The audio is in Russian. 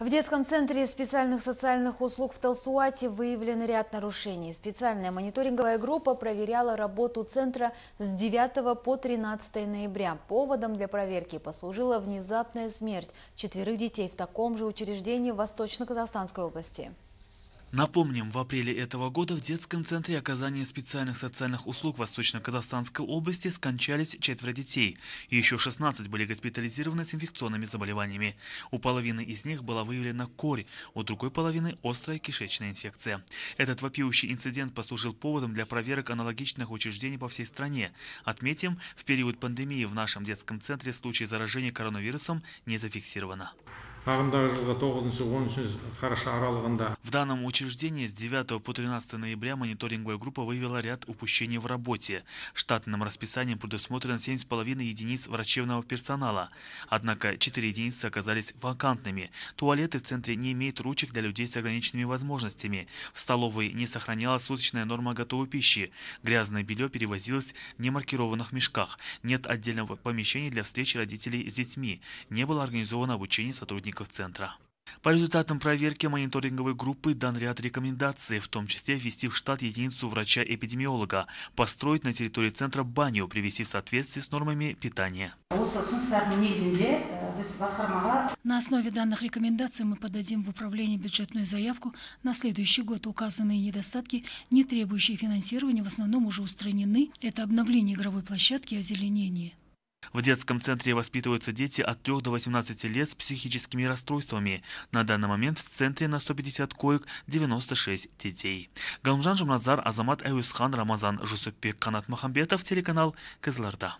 В детском центре специальных социальных услуг в Талсуате выявлен ряд нарушений. Специальная мониторинговая группа проверяла работу центра с 9 по 13 ноября. Поводом для проверки послужила внезапная смерть четверых детей в таком же учреждении в Восточно-Казахстанской области. Напомним, в апреле этого года в детском центре оказания специальных социальных услуг Восточно-Казахстанской области скончались четверо детей. И еще 16 были госпитализированы с инфекционными заболеваниями. У половины из них была выявлена корь, у другой половины – острая кишечная инфекция. Этот вопиющий инцидент послужил поводом для проверок аналогичных учреждений по всей стране. Отметим, в период пандемии в нашем детском центре случаи заражения коронавирусом не зафиксировано. В данном учреждении с 9 по 13 ноября мониторинговая группа выявила ряд упущений в работе. Штатным расписанием предусмотрено 7,5 единиц врачебного персонала. Однако 4 единицы оказались вакантными. Туалеты в центре не имеют ручек для людей с ограниченными возможностями. В столовой не сохранялась суточная норма готовой пищи. Грязное белье перевозилось в немаркированных мешках. Нет отдельного помещения для встречи родителей с детьми. Не было организовано обучение сотрудников сотрудников центра. По результатам проверки мониторинговой группы дан ряд рекомендаций, в том числе ввести в штат единицу врача-эпидемиолога, построить на территории центра баню, привести в соответствие с нормами питания. На основе данных рекомендаций мы подадим в управление бюджетную заявку на следующий год. Указанные недостатки, не требующие финансирования, в основном уже устранены. Это обновление игровой площадки и озеленение. В детском центре воспитываются дети от 3 до 18 лет с психическими расстройствами. На данный момент в центре на 150 коек 96 детей. Галмжан Жумназар, Азамат Эюсхан, Рамазан Жусупбек, Канат Махамбетов, телеканал Кызларда.